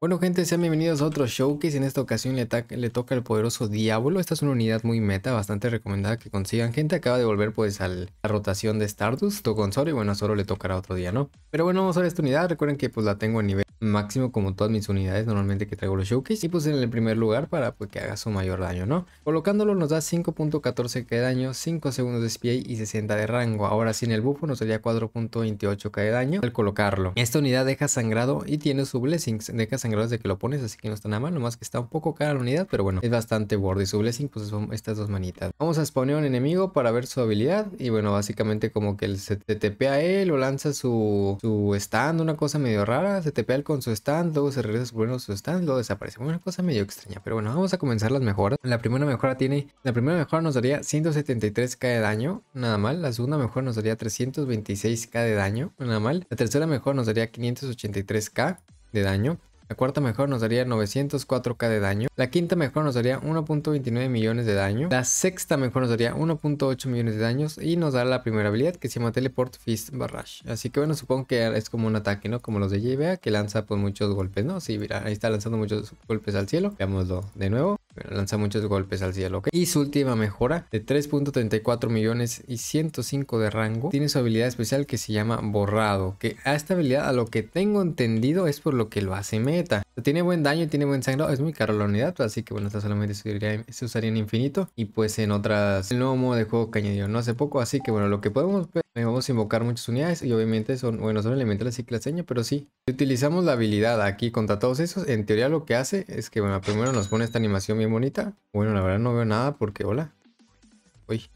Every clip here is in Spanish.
Bueno gente, sean bienvenidos a otro showcase, en esta ocasión le, toca el poderoso Diablo, esta es una unidad muy meta, bastante recomendada que consigan, gente acaba de volver pues a la rotación de Stardust, tocó con y bueno solo Zoro le tocará otro día, ¿no? Pero bueno, vamos a ver esta unidad, recuerden que pues la tengo a nivel máximo como todas mis unidades normalmente que traigo los showcase y pues en el primer lugar para pues, que haga su mayor daño, ¿no? Colocándolo nos da 5.14k de daño, 5 segundos de SPA y 60 de rango. Ahora sin el buffo nos daría 4.28k de daño al colocarlo. Esta unidad deja sangrado y tiene su blessing, deja sangrado desde que lo pones, así que no está nada mal, nomás que está un poco cara la unidad, pero bueno, es bastante gordo. y su blessing pues son estas dos manitas. Vamos a spawnear un enemigo para ver su habilidad y bueno, básicamente como que se tepea a él o lanza su, su stand, una cosa medio rara, se tepea con su stand, luego se regresa a su stand, luego desaparece. Una cosa medio extraña, pero bueno, vamos a comenzar las mejoras. La primera mejora tiene, la primera mejora nos daría 173k de daño, nada mal. La segunda mejora nos daría 326k de daño, nada mal. La tercera mejora nos daría 583k de daño. La cuarta mejor nos daría 904k de daño. La quinta mejor nos daría 1.29 millones de daño. La sexta mejor nos daría 1.8 millones de daños. Y nos da la primera habilidad que se llama Teleport Fist Barrage. Así que bueno, supongo que es como un ataque, ¿no? Como los de JBA que lanza pues muchos golpes, ¿no? Sí, mira, ahí está lanzando muchos golpes al cielo. Veámoslo de nuevo lanza muchos golpes al cielo, ¿ok? Y su última mejora de 3.34 millones y 105 de rango tiene su habilidad especial que se llama borrado, que a esta habilidad a lo que tengo entendido es por lo que lo hace meta. tiene buen daño, y tiene buen sangrado, es muy caro la unidad, así que bueno, esta solamente se usaría, se usaría en infinito y pues en otras, el nuevo modo de juego que añadió no hace poco, así que bueno, lo que podemos ver vamos a invocar muchas unidades y obviamente son, bueno, son elementos de la pero sí. Si utilizamos la habilidad aquí contra todos esos, en teoría lo que hace es que, bueno, primero nos pone esta animación bien bonita. Bueno, la verdad no veo nada porque, hola. Uy.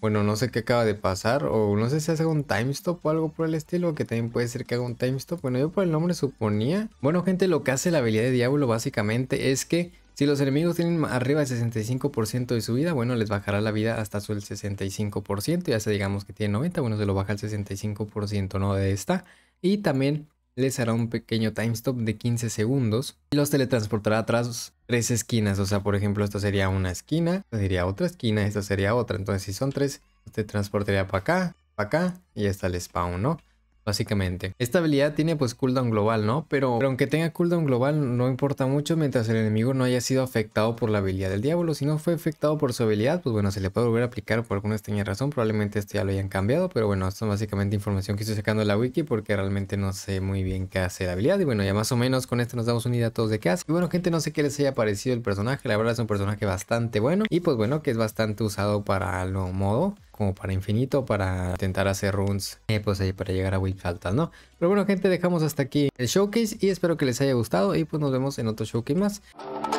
Bueno, no sé qué acaba de pasar o no sé si hace un time stop o algo por el estilo, que también puede ser que haga un time stop Bueno, yo por el nombre suponía. Bueno, gente, lo que hace la habilidad de Diablo básicamente es que si los enemigos tienen arriba del 65% de su vida, bueno, les bajará la vida hasta el 65%, ya sea digamos que tiene 90, bueno, se lo baja al 65%, ¿no? De esta. Y también les hará un pequeño time stop de 15 segundos y los teletransportará atrás tres esquinas. O sea, por ejemplo, esta sería una esquina, esta sería otra esquina, esta sería otra. Entonces, si son tres, te transportaría para acá, para acá y hasta el spawn, ¿no? básicamente. Esta habilidad tiene pues cooldown global, ¿no? Pero, aunque tenga cooldown global no importa mucho mientras el enemigo no haya sido afectado por la habilidad del diablo. Si no fue afectado por su habilidad, pues bueno, se le puede volver a aplicar por alguna extraña razón. Probablemente este ya lo hayan cambiado, pero bueno, esto es básicamente información que estoy sacando de la wiki porque realmente no sé muy bien qué hace la habilidad. Y bueno, ya más o menos con esto nos damos una idea a todos de qué hace. Y bueno, gente, no sé qué les haya parecido el personaje. La verdad es un personaje bastante bueno y pues bueno, que es bastante usado para lo modo como para infinito para intentar hacer runes eh, pues ahí para llegar a weeks altas, ¿no? Pero bueno gente, dejamos hasta aquí el showcase y espero que les haya gustado y pues nos vemos en otro showcase más.